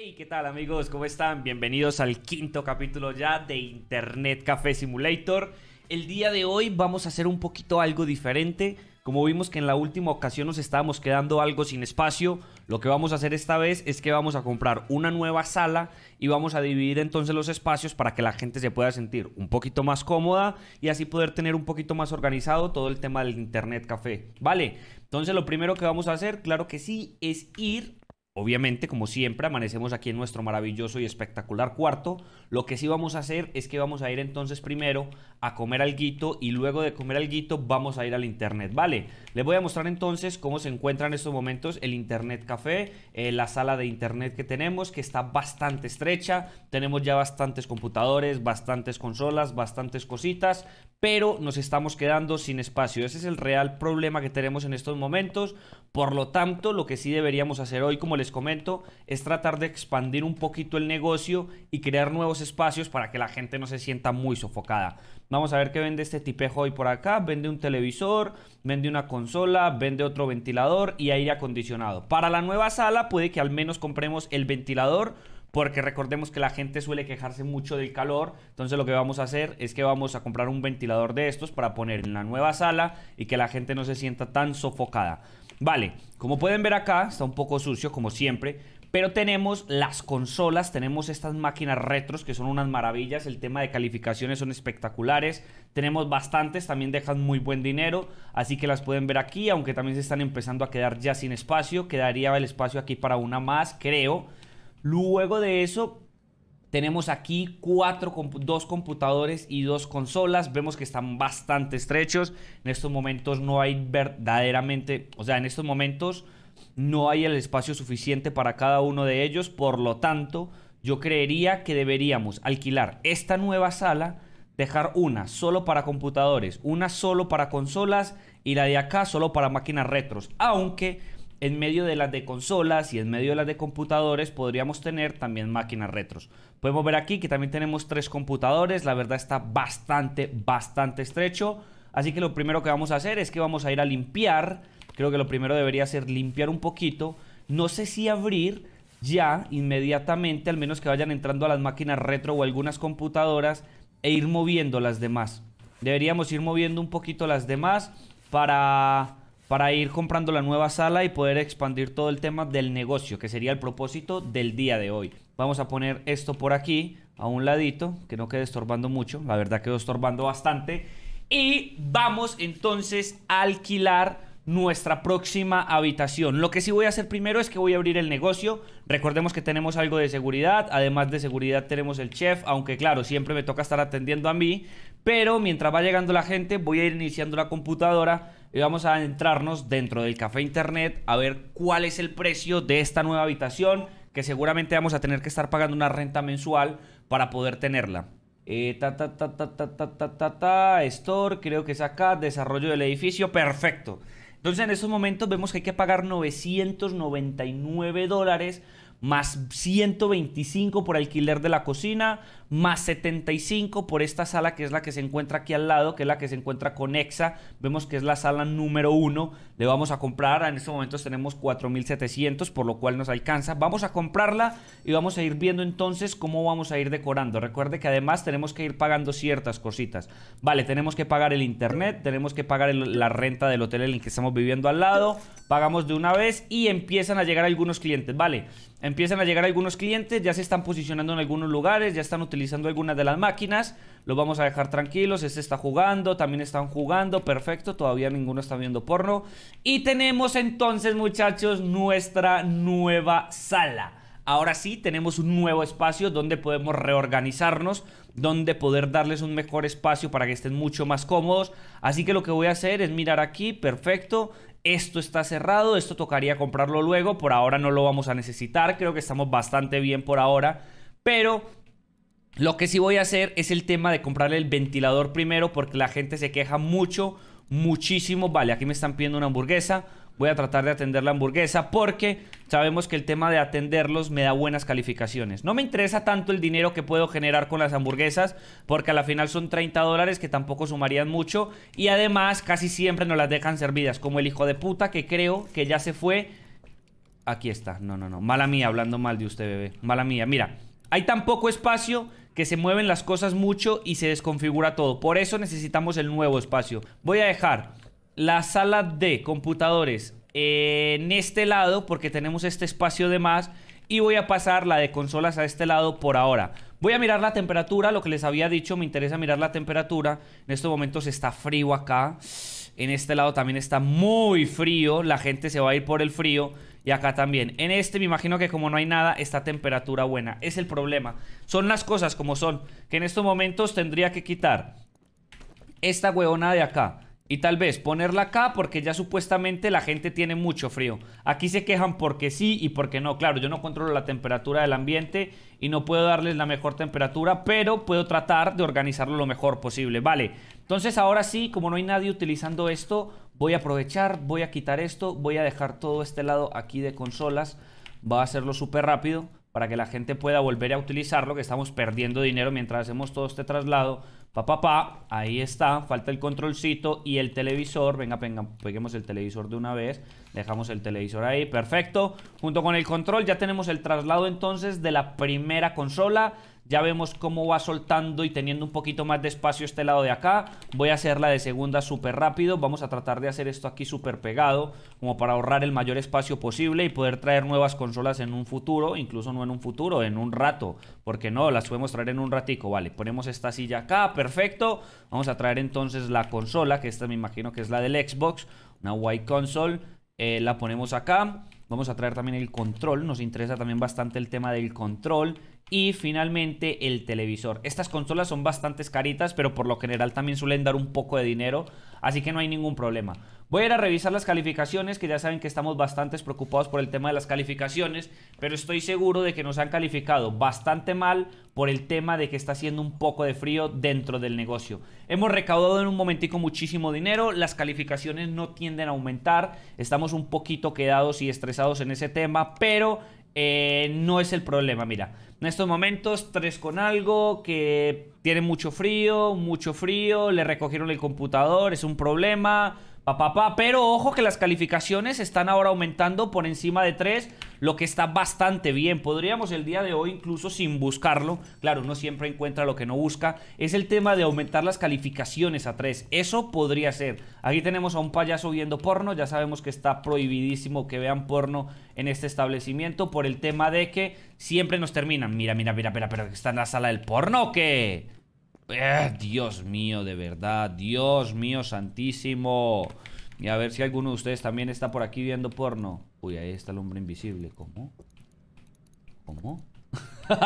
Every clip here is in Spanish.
Hey, ¿qué tal amigos? ¿Cómo están? Bienvenidos al quinto capítulo ya de Internet Café Simulator. El día de hoy vamos a hacer un poquito algo diferente. Como vimos que en la última ocasión nos estábamos quedando algo sin espacio, lo que vamos a hacer esta vez es que vamos a comprar una nueva sala y vamos a dividir entonces los espacios para que la gente se pueda sentir un poquito más cómoda y así poder tener un poquito más organizado todo el tema del internet café. Vale, entonces lo primero que vamos a hacer, claro que sí, es ir Obviamente, como siempre, amanecemos aquí en nuestro maravilloso y espectacular cuarto. Lo que sí vamos a hacer es que vamos a ir entonces primero a comer alguito y luego de comer alguito vamos a ir al internet, ¿vale? Les voy a mostrar entonces cómo se encuentra en estos momentos el internet café, eh, la sala de internet que tenemos, que está bastante estrecha. Tenemos ya bastantes computadores, bastantes consolas, bastantes cositas, pero nos estamos quedando sin espacio. Ese es el real problema que tenemos en estos momentos. Por lo tanto, lo que sí deberíamos hacer hoy, como les comento, es tratar de expandir un poquito el negocio y crear nuevos espacios para que la gente no se sienta muy sofocada. Vamos a ver qué vende este tipejo hoy por acá. Vende un televisor, vende una consola, vende otro ventilador y aire acondicionado. Para la nueva sala puede que al menos compremos el ventilador porque recordemos que la gente suele quejarse mucho del calor, entonces lo que vamos a hacer es que vamos a comprar un ventilador de estos para poner en la nueva sala y que la gente no se sienta tan sofocada. Vale, como pueden ver acá, está un poco sucio como siempre, pero tenemos las consolas, tenemos estas máquinas retros que son unas maravillas, el tema de calificaciones son espectaculares, tenemos bastantes, también dejan muy buen dinero, así que las pueden ver aquí, aunque también se están empezando a quedar ya sin espacio, quedaría el espacio aquí para una más, creo. Luego de eso, tenemos aquí cuatro, dos computadores y dos consolas. Vemos que están bastante estrechos. En estos momentos no hay verdaderamente, o sea, en estos momentos no hay el espacio suficiente para cada uno de ellos. Por lo tanto, yo creería que deberíamos alquilar esta nueva sala, dejar una solo para computadores, una solo para consolas y la de acá solo para máquinas retros. Aunque en medio de las de consolas y en medio de las de computadores podríamos tener también máquinas retros. Podemos ver aquí que también tenemos tres computadores, la verdad está bastante, bastante estrecho. Así que lo primero que vamos a hacer es que vamos a ir a limpiar, creo que lo primero debería ser limpiar un poquito. No sé si abrir ya inmediatamente, al menos que vayan entrando a las máquinas retro o algunas computadoras e ir moviendo las demás. Deberíamos ir moviendo un poquito las demás para para ir comprando la nueva sala y poder expandir todo el tema del negocio, que sería el propósito del día de hoy. Vamos a poner esto por aquí, a un ladito, que no quede estorbando mucho, la verdad quedó estorbando bastante. Y vamos entonces a alquilar nuestra próxima habitación. Lo que sí voy a hacer primero es que voy a abrir el negocio. Recordemos que tenemos algo de seguridad. Además de seguridad tenemos el chef, aunque claro, siempre me toca estar atendiendo a mí. Pero mientras va llegando la gente, voy a ir iniciando la computadora y vamos a entrarnos dentro del café internet a ver cuál es el precio de esta nueva habitación que seguramente vamos a tener que estar pagando una renta mensual para poder tenerla. Eh, ta, ta, ta, ta, ta, ta, ta, ta, ta, store, creo que es acá, desarrollo del edificio, perfecto. Entonces en estos momentos vemos que hay que pagar 999 dólares más 125 por alquiler de la cocina, más 75 por esta sala que es la que se encuentra aquí al lado, que es la que se encuentra con EXA. Vemos que es la sala número uno Le vamos a comprar, en estos momentos tenemos 4700, por lo cual nos alcanza. Vamos a comprarla y vamos a ir viendo entonces cómo vamos a ir decorando. Recuerde que además tenemos que ir pagando ciertas cositas. Vale, tenemos que pagar el internet, tenemos que pagar la renta del hotel en el que estamos viviendo al lado. Pagamos de una vez y empiezan a llegar algunos clientes. Vale, empiezan a llegar algunos clientes, ya se están posicionando en algunos lugares, ya están utilizando utilizando algunas de las máquinas. Los vamos a dejar tranquilos. Este está jugando, también están jugando. Perfecto, todavía ninguno está viendo porno. Y tenemos entonces, muchachos, nuestra nueva sala. Ahora sí, tenemos un nuevo espacio donde podemos reorganizarnos, donde poder darles un mejor espacio para que estén mucho más cómodos. Así que lo que voy a hacer es mirar aquí, perfecto esto está cerrado, esto tocaría comprarlo luego, por ahora no lo vamos a necesitar, creo que estamos bastante bien por ahora, pero lo que sí voy a hacer es el tema de comprarle el ventilador primero porque la gente se queja mucho, muchísimo. Vale, aquí me están pidiendo una hamburguesa. Voy a tratar de atender la hamburguesa porque sabemos que el tema de atenderlos me da buenas calificaciones. No me interesa tanto el dinero que puedo generar con las hamburguesas porque a la final son 30 dólares que tampoco sumarían mucho. Y además casi siempre nos las dejan servidas como el hijo de puta que creo que ya se fue. Aquí está, no, no, no. Mala mía, hablando mal de usted, bebé. Mala mía, mira. Hay tan poco espacio que se mueven las cosas mucho y se desconfigura todo. Por eso necesitamos el nuevo espacio. Voy a dejar la sala de computadores eh, en este lado porque tenemos este espacio de más y voy a pasar la de consolas a este lado por ahora. Voy a mirar la temperatura, lo que les había dicho, me interesa mirar la temperatura. En estos momentos está frío acá. En este lado también está muy frío, la gente se va a ir por el frío y acá también. En este me imagino que como no hay nada, está temperatura buena. Es el problema. Son las cosas como son. Que en estos momentos tendría que quitar esta huevona de acá. Y tal vez ponerla acá porque ya supuestamente la gente tiene mucho frío. Aquí se quejan porque sí y porque no. Claro, yo no controlo la temperatura del ambiente y no puedo darles la mejor temperatura, pero puedo tratar de organizarlo lo mejor posible. Vale, entonces ahora sí, como no hay nadie utilizando esto, voy a aprovechar, voy a quitar esto, voy a dejar todo este lado aquí de consolas, va a hacerlo súper rápido para que la gente pueda volver a utilizarlo, que estamos perdiendo dinero mientras hacemos todo este traslado. Pa, pa, pa, ahí está, falta el controlcito y el televisor, venga, venga, peguemos el televisor de una vez, dejamos el televisor ahí, perfecto, junto con el control ya tenemos el traslado entonces de la primera consola, ya vemos cómo va soltando y teniendo un poquito más de espacio este lado de acá. Voy a hacer la de segunda súper rápido. Vamos a tratar de hacer esto aquí súper pegado, como para ahorrar el mayor espacio posible y poder traer nuevas consolas en un futuro, incluso no en un futuro, en un rato. Porque no, las podemos traer en un ratico. Vale, ponemos esta silla acá, perfecto. Vamos a traer entonces la consola, que esta me imagino que es la del Xbox, una white console. Eh, la ponemos acá. Vamos a traer también el control, nos interesa también bastante el tema del control y finalmente el televisor. Estas consolas son bastante caritas, pero por lo general también suelen dar un poco de dinero, así que no hay ningún problema. Voy a ir a revisar las calificaciones, que ya saben que estamos bastante preocupados por el tema de las calificaciones, pero estoy seguro de que nos han calificado bastante mal por el tema de que está haciendo un poco de frío dentro del negocio. Hemos recaudado en un momentico muchísimo dinero, las calificaciones no tienden a aumentar, estamos un poquito quedados y estresados en ese tema, pero eh, no es el problema, mira en estos momentos tres con algo, que tiene mucho frío, mucho frío, le recogieron el computador, es un problema. Papá, pero ojo que las calificaciones están ahora aumentando por encima de 3, lo que está bastante bien. Podríamos el día de hoy, incluso sin buscarlo, claro, uno siempre encuentra lo que no busca, es el tema de aumentar las calificaciones a 3. Eso podría ser. Aquí tenemos a un payaso viendo porno, ya sabemos que está prohibidísimo que vean porno en este establecimiento por el tema de que siempre nos terminan. Mira, mira, mira, mira, pero está en la sala del porno o qué? Eh, Dios mío, de verdad. Dios mío, santísimo. Y a ver si alguno de ustedes también está por aquí viendo porno. Uy, ahí está el hombre invisible. ¿Cómo? ¿Cómo?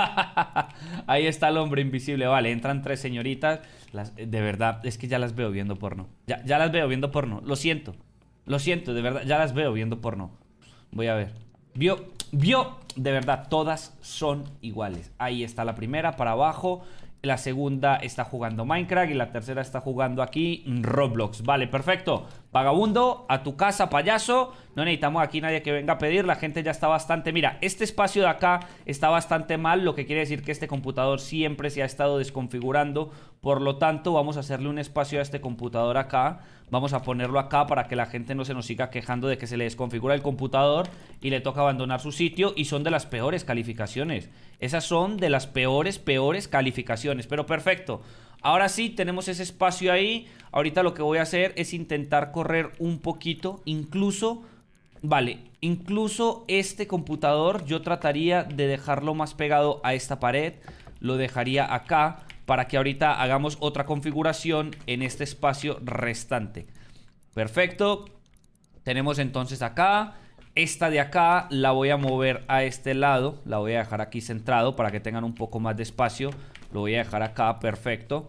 ahí está el hombre invisible. Vale, entran tres señoritas. Eh, de verdad, es que ya las veo viendo porno. Ya, ya las veo viendo porno. Lo siento. Lo siento, de verdad. Ya las veo viendo porno. Voy a ver. Vio, vio, de verdad, todas son iguales. Ahí está la primera, para abajo la segunda está jugando Minecraft y la tercera está jugando aquí Roblox. Vale, perfecto. Vagabundo, a tu casa, payaso. No necesitamos aquí nadie que venga a pedir. La gente ya está bastante... Mira, este espacio de acá está bastante mal, lo que quiere decir que este computador siempre se ha estado desconfigurando. Por lo tanto, vamos a hacerle un espacio a este computador acá. Vamos a ponerlo acá para que la gente no se nos siga quejando de que se le desconfigura el computador y le toca abandonar su sitio. Y son de las peores calificaciones. Esas son de las peores, peores calificaciones. Pero perfecto. Ahora sí, tenemos ese espacio ahí. Ahorita lo que voy a hacer es intentar correr un poquito. Incluso, vale, incluso este computador yo trataría de dejarlo más pegado a esta pared. Lo dejaría acá para que ahorita hagamos otra configuración en este espacio restante. Perfecto. Tenemos entonces acá. Esta de acá la voy a mover a este lado, la voy a dejar aquí centrado para que tengan un poco más de espacio. Lo voy a dejar acá, perfecto.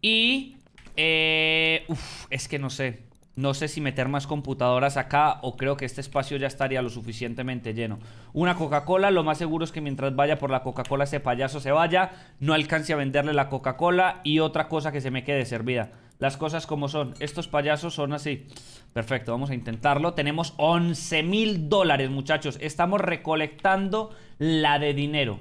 Y... Eh, es que no sé. No sé si meter más computadoras acá o creo que este espacio ya estaría lo suficientemente lleno. Una Coca-Cola, lo más seguro es que mientras vaya por la Coca-Cola ese payaso se vaya, no alcance a venderle la Coca-Cola y otra cosa que se me quede servida las cosas como son. Estos payasos son así. Perfecto, vamos a intentarlo. Tenemos 11 mil dólares, muchachos. Estamos recolectando la de dinero.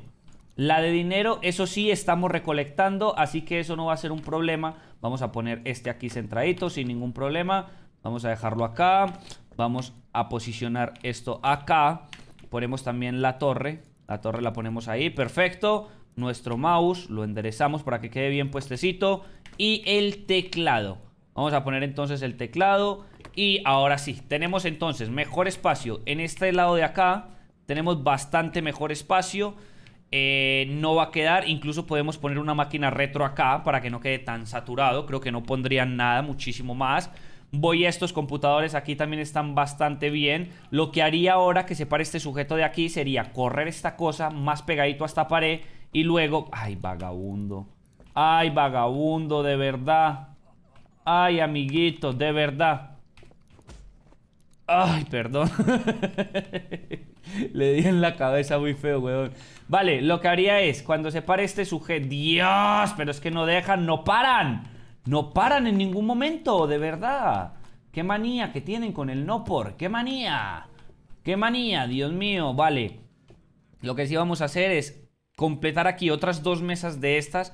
La de dinero, eso sí, estamos recolectando, así que eso no va a ser un problema. Vamos a poner este aquí centradito, sin ningún problema. Vamos a dejarlo acá. Vamos a posicionar esto acá. Ponemos también la torre. La torre la ponemos ahí, perfecto. Nuestro mouse lo enderezamos para que quede bien puestecito y el teclado. Vamos a poner entonces el teclado y ahora sí, tenemos entonces mejor espacio en este lado de acá. Tenemos bastante mejor espacio. Eh, no va a quedar, incluso podemos poner una máquina retro acá para que no quede tan saturado. Creo que no pondrían nada, muchísimo más. Voy a estos computadores, aquí también están bastante bien. Lo que haría ahora que se pare este sujeto de aquí sería correr esta cosa más pegadito a esta pared y luego... ¡Ay, vagabundo! Ay, vagabundo, de verdad. Ay, amiguito, de verdad. Ay, perdón. Le di en la cabeza muy feo, weón. Vale, lo que haría es, cuando se pare este sujeto... ¡Dios! Pero es que no dejan, no paran. No paran en ningún momento, de verdad. ¡Qué manía que tienen con el no por! ¡Qué manía! ¡Qué manía! Dios mío, vale. Lo que sí vamos a hacer es completar aquí otras dos mesas de estas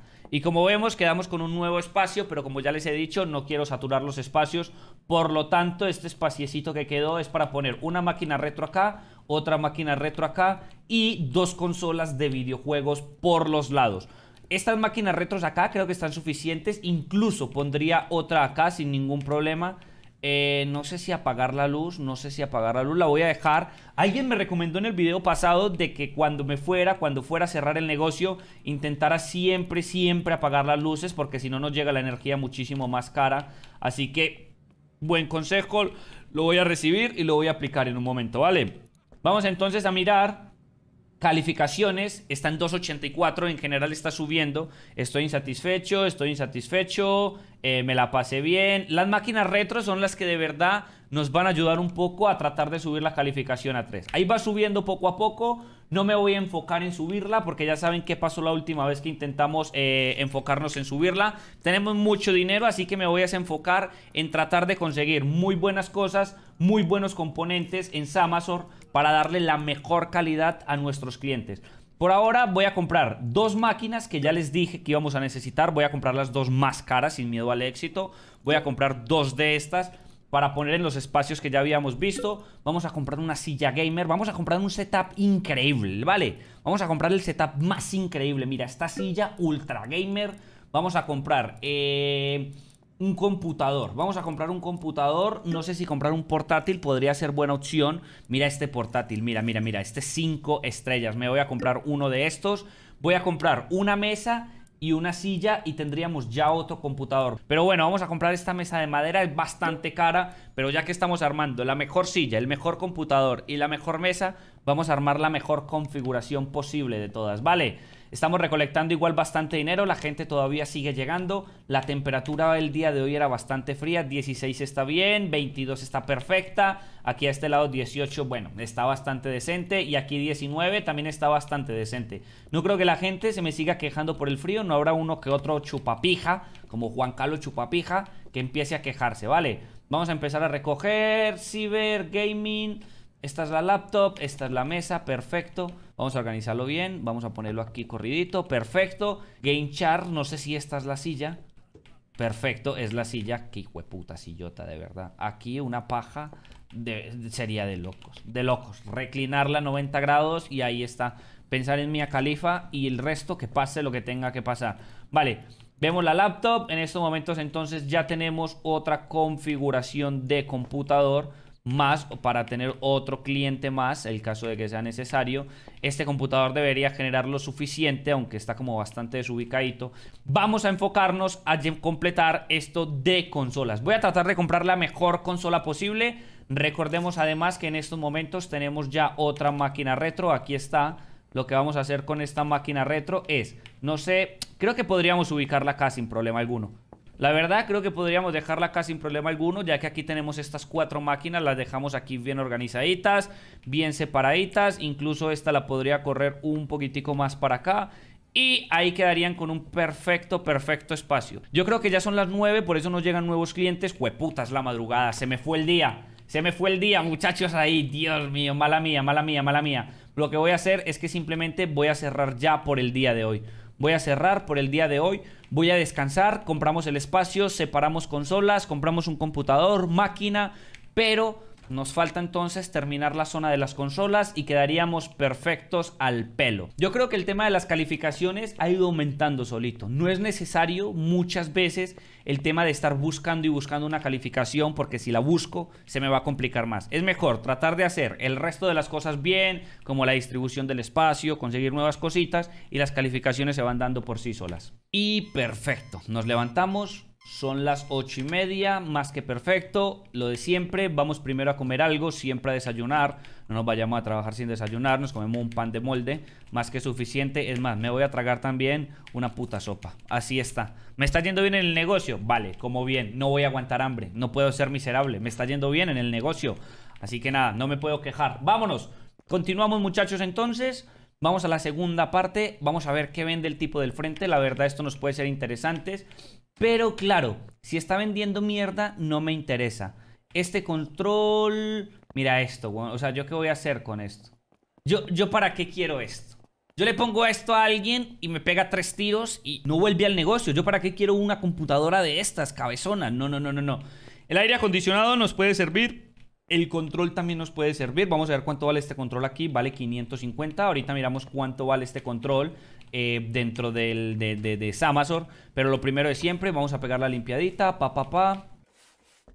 Y como vemos, quedamos con un nuevo espacio, pero como ya les he dicho, no quiero saturar los espacios. Por lo tanto, este espaciecito que quedó es para poner una máquina retro acá, otra máquina retro acá y dos consolas de videojuegos por los lados. Estas máquinas retros acá creo que están suficientes, incluso pondría otra acá sin ningún problema eh, no sé si apagar la luz, no sé si apagar la luz, la voy a dejar. Alguien me recomendó en el video pasado de que cuando me fuera, cuando fuera a cerrar el negocio, intentara siempre, siempre apagar las luces porque si no nos llega la energía muchísimo más cara. Así que, buen consejo, lo voy a recibir y lo voy a aplicar en un momento, ¿vale? Vamos entonces a mirar calificaciones, está en 284, en general está subiendo, estoy insatisfecho, estoy insatisfecho, eh, me la pasé bien. Las máquinas retro son las que de verdad nos van a ayudar un poco a tratar de subir la calificación a 3. Ahí va subiendo poco a poco, no me voy a enfocar en subirla porque ya saben qué pasó la última vez que intentamos eh, enfocarnos en subirla. Tenemos mucho dinero, así que me voy a enfocar en tratar de conseguir muy buenas cosas, muy buenos componentes en samasor para darle la mejor calidad a nuestros clientes. Por ahora voy a comprar dos máquinas que ya les dije que íbamos a necesitar. Voy a comprar las dos más caras sin miedo al éxito. Voy a comprar dos de estas para poner en los espacios que ya habíamos visto. Vamos a comprar una silla gamer, vamos a comprar un setup increíble, ¿vale? Vamos a comprar el setup más increíble. Mira, esta silla ultra gamer. Vamos a comprar eh, un computador. Vamos a comprar un computador. No sé si comprar un portátil podría ser buena opción. Mira este portátil, mira, mira, mira. Este 5 estrellas. Me voy a comprar uno de estos. Voy a comprar una mesa y una silla y tendríamos ya otro computador. Pero bueno, vamos a comprar esta mesa de madera, es bastante cara, pero ya que estamos armando la mejor silla, el mejor computador y la mejor mesa, vamos a armar la mejor configuración posible de todas, ¿vale? vale Estamos recolectando igual bastante dinero, la gente todavía sigue llegando. La temperatura del día de hoy era bastante fría, 16 está bien, 22 está perfecta. Aquí a este lado 18, bueno, está bastante decente. Y aquí 19 también está bastante decente. No creo que la gente se me siga quejando por el frío, no habrá uno que otro chupapija, como Juan Carlos Chupapija, que empiece a quejarse, ¿vale? Vamos a empezar a recoger, ciber, gaming, esta es la laptop, esta es la mesa, perfecto. Vamos a organizarlo bien. Vamos a ponerlo aquí corridito. Perfecto. Game char. No sé si esta es la silla. Perfecto. Es la silla. Qué hueputa sillota, de verdad. Aquí una paja sería de locos. De locos. Reclinarla 90 grados y ahí está. Pensar en mi Califa y el resto que pase lo que tenga que pasar. Vale. Vemos la laptop. En estos momentos entonces ya tenemos otra configuración de computador más o para tener otro cliente más, el caso de que sea necesario. Este computador debería generar lo suficiente, aunque está como bastante desubicadito. Vamos a enfocarnos a completar esto de consolas. Voy a tratar de comprar la mejor consola posible. Recordemos además que en estos momentos tenemos ya otra máquina retro. Aquí está. Lo que vamos a hacer con esta máquina retro es, no sé, creo que podríamos ubicarla acá sin problema alguno. La verdad creo que podríamos dejarla acá sin problema alguno, ya que aquí tenemos estas cuatro máquinas, las dejamos aquí bien organizaditas, bien separaditas, incluso esta la podría correr un poquitico más para acá. Y ahí quedarían con un perfecto, perfecto espacio. Yo creo que ya son las 9, por eso no llegan nuevos clientes. Hueputas la madrugada, se me fue el día. Se me fue el día, muchachos, ahí. Dios mío, mala mía, mala mía, mala mía. Lo que voy a hacer es que simplemente voy a cerrar ya por el día de hoy voy a cerrar por el día de hoy, voy a descansar, compramos el espacio, separamos consolas, compramos un computador, máquina, pero nos falta entonces terminar la zona de las consolas y quedaríamos perfectos al pelo. Yo creo que el tema de las calificaciones ha ido aumentando solito. No es necesario muchas veces el tema de estar buscando y buscando una calificación porque si la busco se me va a complicar más. Es mejor tratar de hacer el resto de las cosas bien, como la distribución del espacio, conseguir nuevas cositas y las calificaciones se van dando por sí solas. Y perfecto, nos levantamos, son las ocho y media, más que perfecto, lo de siempre, vamos primero a comer algo, siempre a desayunar, no nos vayamos a trabajar sin desayunar, nos comemos un pan de molde, más que suficiente, es más, me voy a tragar también una puta sopa, así está. ¿Me está yendo bien en el negocio? Vale, como bien, no voy a aguantar hambre, no puedo ser miserable, me está yendo bien en el negocio, así que nada, no me puedo quejar, vámonos, continuamos muchachos entonces. Vamos a la segunda parte, vamos a ver qué vende el tipo del frente, la verdad esto nos puede ser interesante pero claro, si está vendiendo mierda, no me interesa. Este control... Mira esto, o sea, ¿yo qué voy a hacer con esto? ¿Yo, yo para qué quiero esto? Yo le pongo esto a alguien y me pega tres tiros y no vuelve al negocio. ¿Yo para qué quiero una computadora de estas, cabezona? No, no, no, no, no. El aire acondicionado nos puede servir. El control también nos puede servir. Vamos a ver cuánto vale este control aquí. Vale 550. Ahorita miramos cuánto vale este control. Eh, dentro del, de, de, Samazor. Pero lo primero de siempre, vamos a pegar la limpiadita. Pa, pa, pa.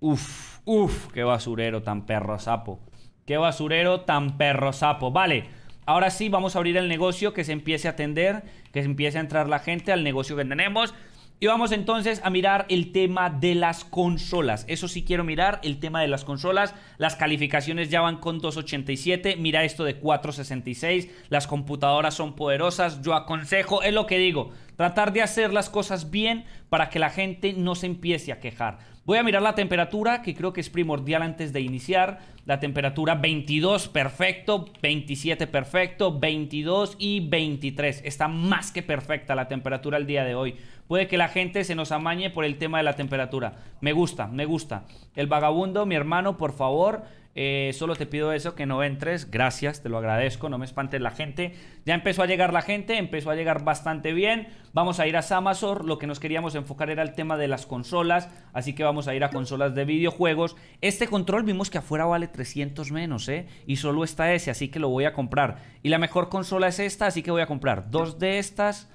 Uf, uf, qué basurero tan perro sapo. Qué basurero tan perro sapo. Vale, ahora sí vamos a abrir el negocio, que se empiece a atender, que se empiece a entrar la gente al negocio que tenemos. Y vamos entonces a mirar el tema de las consolas. Eso sí quiero mirar, el tema de las consolas. Las calificaciones ya van con 287. Mira esto de 466. Las computadoras son poderosas. Yo aconsejo, es lo que digo, tratar de hacer las cosas bien para que la gente no se empiece a quejar. Voy a mirar la temperatura, que creo que es primordial antes de iniciar. La temperatura 22, perfecto. 27, perfecto. 22 y 23. Está más que perfecta la temperatura el día de hoy. Puede que la gente se nos amañe por el tema de la temperatura. Me gusta, me gusta. El vagabundo, mi hermano, por favor. Eh, solo te pido eso, que no entres. Gracias, te lo agradezco. No me espantes la gente. Ya empezó a llegar la gente, empezó a llegar bastante bien. Vamos a ir a Samasor, Lo que nos queríamos enfocar era el tema de las consolas. Así que vamos a ir a consolas de videojuegos. Este control vimos que afuera vale 300 menos, ¿eh? Y solo está ese, así que lo voy a comprar. Y la mejor consola es esta, así que voy a comprar dos de estas,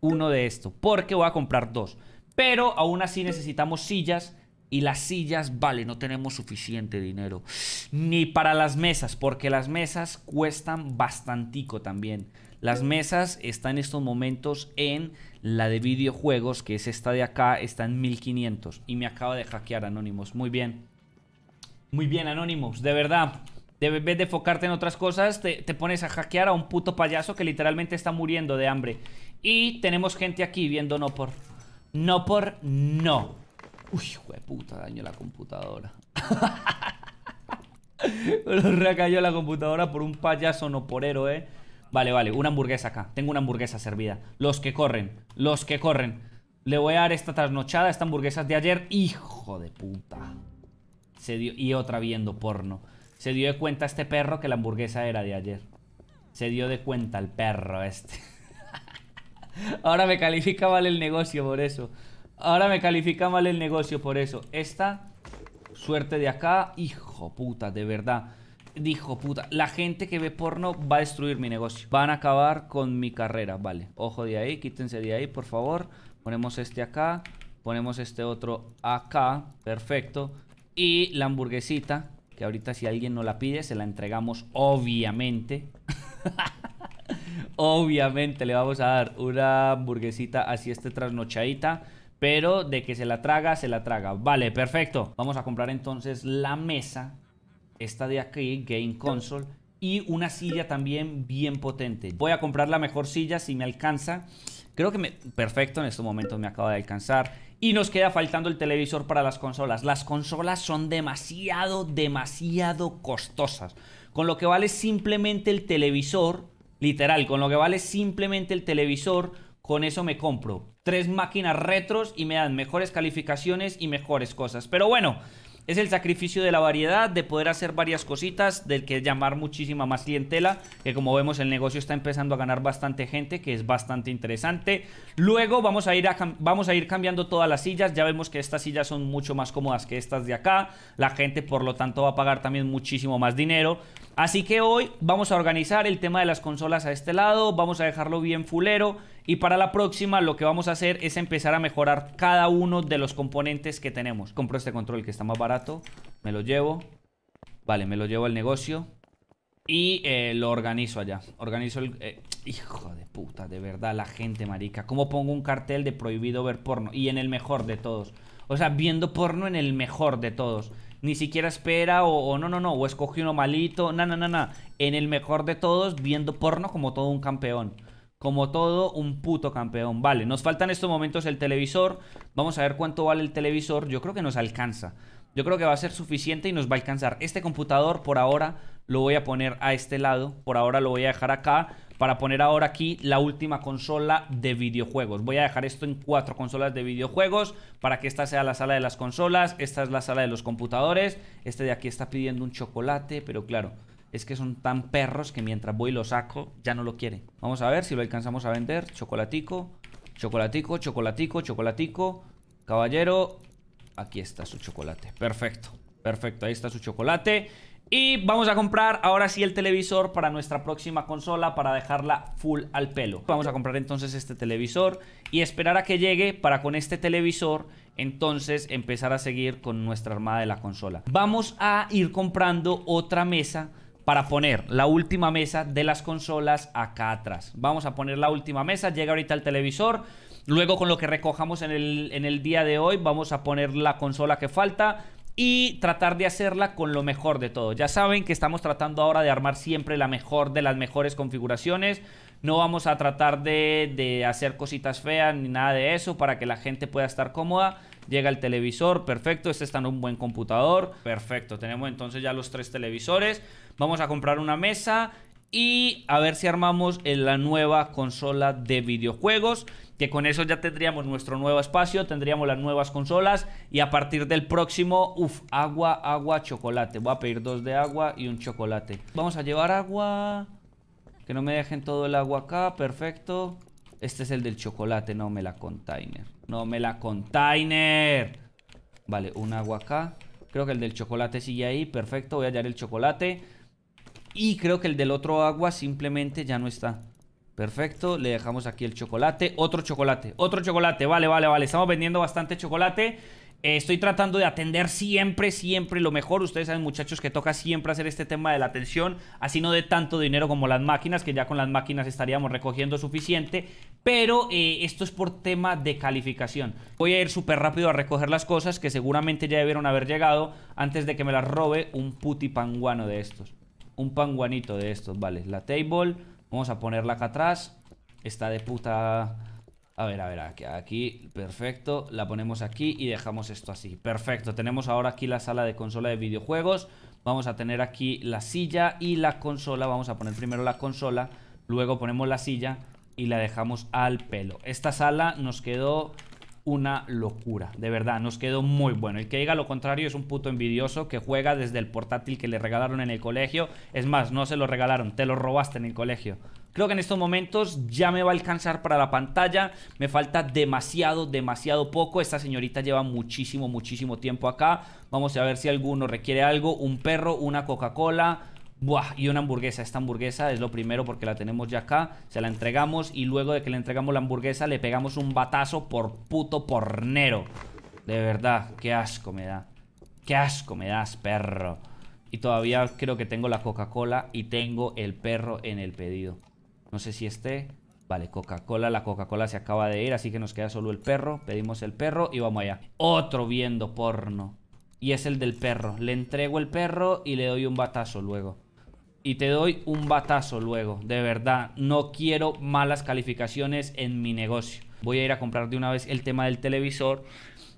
uno de esto. Porque voy a comprar dos. Pero aún así necesitamos sillas y las sillas, vale, no tenemos suficiente dinero. Ni para las mesas, porque las mesas cuestan bastantico también. Las mesas están en estos momentos en la de videojuegos, que es esta de acá, está en 1500. Y me acaba de hackear Anonymous. Muy bien. Muy bien, Anonymous, de verdad. en vez de enfocarte en otras cosas, te, te pones a hackear a un puto payaso que literalmente está muriendo de hambre. Y tenemos gente aquí viendo no por... No por no. Uy, hijo de puta, daño la computadora. Lo recayó la computadora por un payaso no por héroe. Vale, vale, una hamburguesa acá. Tengo una hamburguesa servida. Los que corren, los que corren. Le voy a dar esta trasnochada, esta hamburguesa de ayer. Hijo de puta. Se dio, y otra viendo porno. Se dio de cuenta este perro que la hamburguesa era de ayer. Se dio de cuenta el perro este. Ahora me califica mal el negocio por eso. Ahora me califica mal el negocio por eso. Esta, suerte de acá. Hijo puta, de verdad. Dijo puta, la gente que ve porno va a destruir mi negocio. Van a acabar con mi carrera, vale. Ojo de ahí, quítense de ahí, por favor. Ponemos este acá, ponemos este otro acá. Perfecto. Y la hamburguesita, que ahorita si alguien no la pide, se la entregamos obviamente. obviamente le vamos a dar una hamburguesita así este trasnochadita. Pero de que se la traga, se la traga. Vale, perfecto. Vamos a comprar entonces la mesa. Esta de aquí, Game Console. Y una silla también bien potente. Voy a comprar la mejor silla si me alcanza. Creo que me... Perfecto, en estos momentos me acaba de alcanzar. Y nos queda faltando el televisor para las consolas. Las consolas son demasiado, demasiado costosas. Con lo que vale simplemente el televisor, literal, con lo que vale simplemente el televisor, con eso me compro tres máquinas retros y me dan mejores calificaciones y mejores cosas. Pero bueno, es el sacrificio de la variedad, de poder hacer varias cositas, del que llamar muchísima más clientela, que como vemos el negocio está empezando a ganar bastante gente, que es bastante interesante. Luego vamos a ir, vamos a ir cambiando todas las sillas, ya vemos que estas sillas son mucho más cómodas que estas de acá, la gente por lo tanto va a pagar también muchísimo más dinero. Así que hoy vamos a organizar el tema de las consolas a este lado, vamos a dejarlo bien fulero, y para la próxima lo que vamos a hacer es empezar a mejorar cada uno de los componentes que tenemos. Compro este control que está más barato. Me lo llevo. Vale, me lo llevo al negocio. Y eh, lo organizo allá. Organizo el... Eh, hijo de puta, de verdad, la gente marica. ¿Cómo pongo un cartel de prohibido ver porno? Y en el mejor de todos. O sea, viendo porno en el mejor de todos. Ni siquiera espera o, no, no, no. O escoge uno malito. No, no, no, na. En el mejor de todos, viendo porno como todo un campeón. Como todo, un puto campeón. Vale, nos falta en estos momentos el televisor. Vamos a ver cuánto vale el televisor. Yo creo que nos alcanza. Yo creo que va a ser suficiente y nos va a alcanzar. Este computador por ahora lo voy a poner a este lado. Por ahora lo voy a dejar acá para poner ahora aquí la última consola de videojuegos. Voy a dejar esto en cuatro consolas de videojuegos para que esta sea la sala de las consolas. Esta es la sala de los computadores. Este de aquí está pidiendo un chocolate, pero claro es que son tan perros que mientras voy y lo saco, ya no lo quieren Vamos a ver si lo alcanzamos a vender. Chocolatico, chocolatico, chocolatico, chocolatico. Caballero, aquí está su chocolate. Perfecto, perfecto, ahí está su chocolate. Y vamos a comprar ahora sí el televisor para nuestra próxima consola para dejarla full al pelo. Vamos a comprar entonces este televisor y esperar a que llegue para con este televisor entonces empezar a seguir con nuestra armada de la consola. Vamos a ir comprando otra mesa para poner la última mesa de las consolas acá atrás. Vamos a poner la última mesa, llega ahorita el televisor. Luego con lo que recojamos en el, en el día de hoy vamos a poner la consola que falta y tratar de hacerla con lo mejor de todo. Ya saben que estamos tratando ahora de armar siempre la mejor de las mejores configuraciones. No vamos a tratar de, de, hacer cositas feas ni nada de eso para que la gente pueda estar cómoda llega el televisor, perfecto, este está en un buen computador, perfecto, tenemos entonces ya los tres televisores, vamos a comprar una mesa y a ver si armamos la nueva consola de videojuegos, que con eso ya tendríamos nuestro nuevo espacio, tendríamos las nuevas consolas y a partir del próximo, uff, agua, agua, chocolate, voy a pedir dos de agua y un chocolate. Vamos a llevar agua, que no me dejen todo el agua acá, perfecto. Este es el del chocolate, no me la container. No me la container. Vale, un agua acá. Creo que el del chocolate sigue ahí. Perfecto, voy a hallar el chocolate. Y creo que el del otro agua simplemente ya no está. Perfecto, le dejamos aquí el chocolate. Otro chocolate, otro chocolate. Vale, vale, vale. Estamos vendiendo bastante chocolate estoy tratando de atender siempre, siempre lo mejor. Ustedes saben, muchachos, que toca siempre hacer este tema de la atención. Así no de tanto dinero como las máquinas, que ya con las máquinas estaríamos recogiendo suficiente. Pero eh, esto es por tema de calificación. Voy a ir súper rápido a recoger las cosas que seguramente ya debieron haber llegado antes de que me las robe un puti panguano de estos. Un panguanito de estos, vale. La table, vamos a ponerla acá atrás. Está de puta a ver, a ver, aquí, perfecto, la ponemos aquí y dejamos esto así, perfecto, tenemos ahora aquí la sala de consola de videojuegos, vamos a tener aquí la silla y la consola, vamos a poner primero la consola, luego ponemos la silla y la dejamos al pelo. Esta sala nos quedó una locura, de verdad, nos quedó muy bueno. El que diga lo contrario es un puto envidioso que juega desde el portátil que le regalaron en el colegio, es más, no se lo regalaron, te lo robaste en el colegio. Creo que en estos momentos ya me va a alcanzar para la pantalla. Me falta demasiado, demasiado poco. Esta señorita lleva muchísimo, muchísimo tiempo acá. Vamos a ver si alguno requiere algo. Un perro, una Coca-Cola. Buah, y una hamburguesa. Esta hamburguesa es lo primero porque la tenemos ya acá. Se la entregamos y luego de que le entregamos la hamburguesa le pegamos un batazo por puto pornero. De verdad, qué asco me da. Qué asco me das, perro. Y todavía creo que tengo la Coca-Cola y tengo el perro en el pedido. No sé si esté. Vale, Coca-Cola, la Coca-Cola se acaba de ir, así que nos queda solo el perro. Pedimos el perro y vamos allá. Otro viendo porno. Y es el del perro. Le entrego el perro y le doy un batazo luego. Y te doy un batazo luego. De verdad, no quiero malas calificaciones en mi negocio. Voy a ir a comprar de una vez el tema del televisor.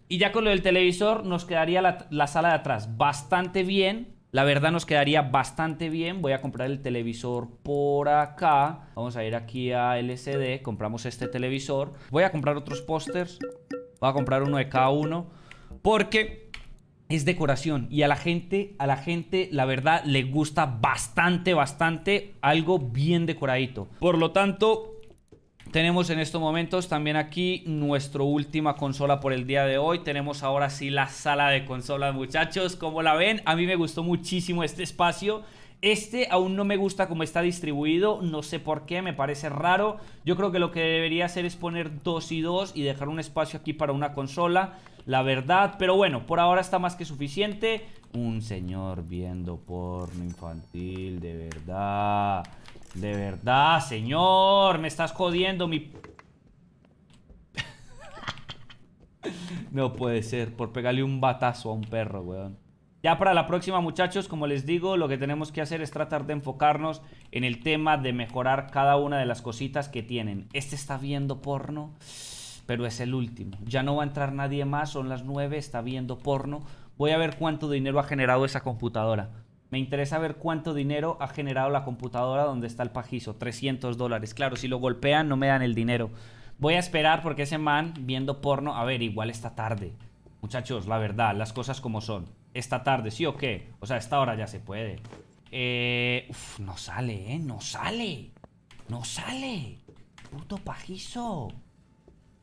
Y ya con lo del televisor nos quedaría la, sala de atrás bastante bien la verdad nos quedaría bastante bien. Voy a comprar el televisor por acá. Vamos a ir aquí a LCD. Compramos este televisor. Voy a comprar otros pósters. Voy a comprar uno de cada uno. Porque es decoración. Y a la gente, a la gente, la verdad, le gusta bastante, bastante algo bien decoradito. Por lo tanto, tenemos en estos momentos también aquí nuestra última consola por el día de hoy. Tenemos ahora sí la sala de consolas, muchachos. Como la ven, a mí me gustó muchísimo este espacio. Este aún no me gusta como está distribuido, no sé por qué, me parece raro. Yo creo que lo que debería hacer es poner dos y dos y dejar un espacio aquí para una consola, la verdad. Pero bueno, por ahora está más que suficiente. Un señor viendo porno infantil, de verdad. De verdad, señor. Me estás jodiendo, mi... no puede ser. Por pegarle un batazo a un perro, weón. Ya para la próxima, muchachos, como les digo, lo que tenemos que hacer es tratar de enfocarnos en el tema de mejorar cada una de las cositas que tienen. Este está viendo porno, pero es el último. Ya no va a entrar nadie más, son las 9, está viendo porno. Voy a ver cuánto dinero ha generado esa computadora. Me interesa ver cuánto dinero ha generado la computadora donde está el pajizo. 300 dólares. Claro, si lo golpean no me dan el dinero. Voy a esperar porque ese man viendo porno... A ver, igual esta tarde. Muchachos, la verdad, las cosas como son. Esta tarde, ¿sí o qué? O sea, esta hora ya se puede. Eh, uf, no sale, ¿eh? No sale. No sale. Puto pajizo.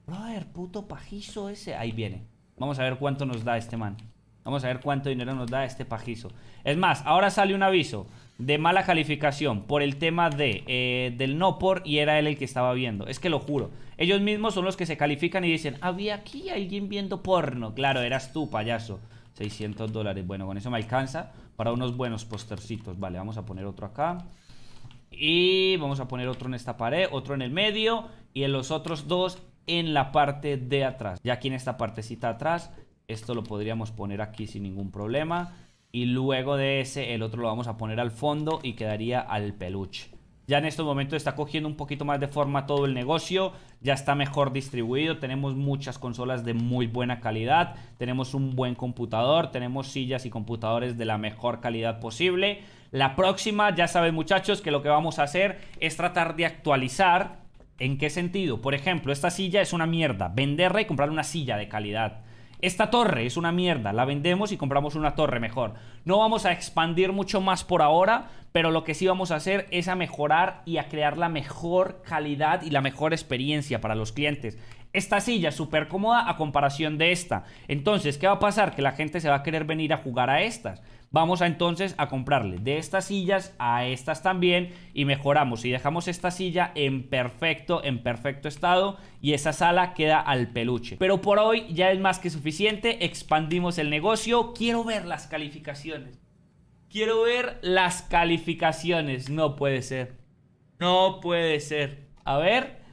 Brother, puto pajizo ese. Ahí viene. Vamos a ver cuánto nos da este man. Vamos a ver cuánto dinero nos da este pajizo. Es más, ahora sale un aviso de mala calificación por el tema de eh, del no por y era él el que estaba viendo. Es que lo juro. Ellos mismos son los que se califican y dicen, había aquí alguien viendo porno. Claro, eras tú, payaso. 600 dólares. Bueno, con eso me alcanza para unos buenos postercitos. Vale, vamos a poner otro acá. Y vamos a poner otro en esta pared, otro en el medio y en los otros dos en la parte de atrás. Ya aquí en esta partecita atrás esto lo podríamos poner aquí sin ningún problema. Y luego de ese, el otro lo vamos a poner al fondo y quedaría al peluche. Ya en estos momentos está cogiendo un poquito más de forma todo el negocio, ya está mejor distribuido, tenemos muchas consolas de muy buena calidad, tenemos un buen computador, tenemos sillas y computadores de la mejor calidad posible. La próxima, ya saben muchachos, que lo que vamos a hacer es tratar de actualizar. ¿En qué sentido? Por ejemplo, esta silla es una mierda, venderla y comprar una silla de calidad. Esta torre es una mierda, la vendemos y compramos una torre mejor. No vamos a expandir mucho más por ahora, pero lo que sí vamos a hacer es a mejorar y a crear la mejor calidad y la mejor experiencia para los clientes. Esta silla es súper cómoda a comparación de esta. Entonces, ¿qué va a pasar? Que la gente se va a querer venir a jugar a estas. Vamos a, entonces a comprarle de estas sillas a estas también y mejoramos y dejamos esta silla en perfecto, en perfecto estado y esa sala queda al peluche. Pero por hoy ya es más que suficiente, expandimos el negocio, quiero ver las calificaciones. Quiero ver las calificaciones, no puede ser. No puede ser. A ver.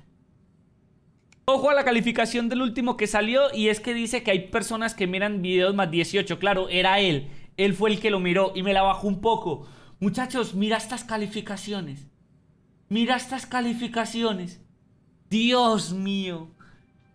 Ojo a la calificación del último que salió y es que dice que hay personas que miran videos más 18. Claro, era él. Él fue el que lo miró y me la bajó un poco. Muchachos, mira estas calificaciones. Mira estas calificaciones. Dios mío.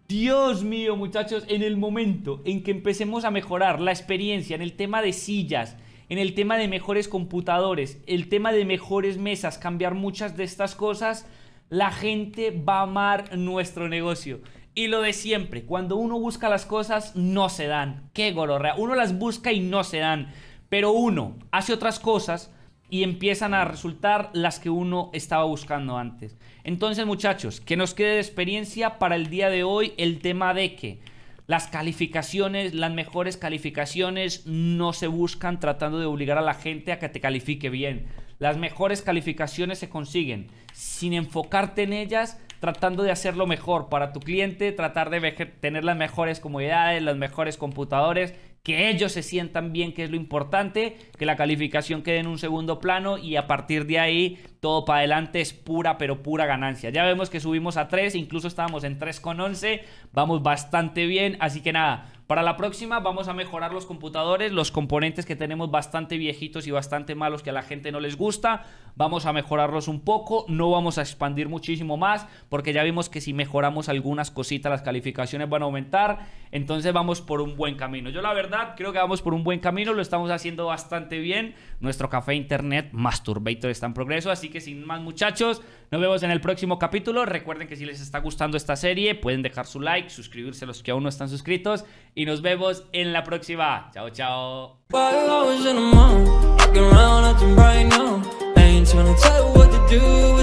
Dios mío, muchachos, en el momento en que empecemos a mejorar la experiencia en el tema de sillas, en el tema de mejores computadores, el tema de mejores mesas, cambiar muchas de estas cosas, la gente va a amar nuestro negocio. Y lo de siempre, cuando uno busca las cosas, no se dan. Qué gororrea. Uno las busca y no se dan. Pero uno hace otras cosas y empiezan a resultar las que uno estaba buscando antes. Entonces, muchachos, que nos quede de experiencia para el día de hoy el tema de que las calificaciones, las mejores calificaciones no se buscan tratando de obligar a la gente a que te califique bien. Las mejores calificaciones se consiguen sin enfocarte en ellas, tratando de hacerlo mejor para tu cliente, tratar de tener las mejores comodidades, los mejores computadores, que ellos se sientan bien, que es lo importante, que la calificación quede en un segundo plano y a partir de ahí todo para adelante es pura, pero pura ganancia. Ya vemos que subimos a 3, incluso estábamos en 3,11, vamos bastante bien, así que nada, para la próxima vamos a mejorar los computadores, los componentes que tenemos bastante viejitos y bastante malos que a la gente no les gusta, vamos a mejorarlos un poco, no vamos a expandir muchísimo más, porque ya vimos que si mejoramos algunas cositas las calificaciones van a aumentar, entonces vamos por un buen camino. Yo la verdad creo que vamos por un buen camino, lo estamos haciendo bastante bien, nuestro café internet Masturbator está en progreso, así que sin más muchachos, nos vemos en el próximo capítulo. Recuerden que si les está gustando esta serie, pueden dejar su like, suscribirse a los que aún no están suscritos. Y nos vemos en la próxima. Chao,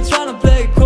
chao.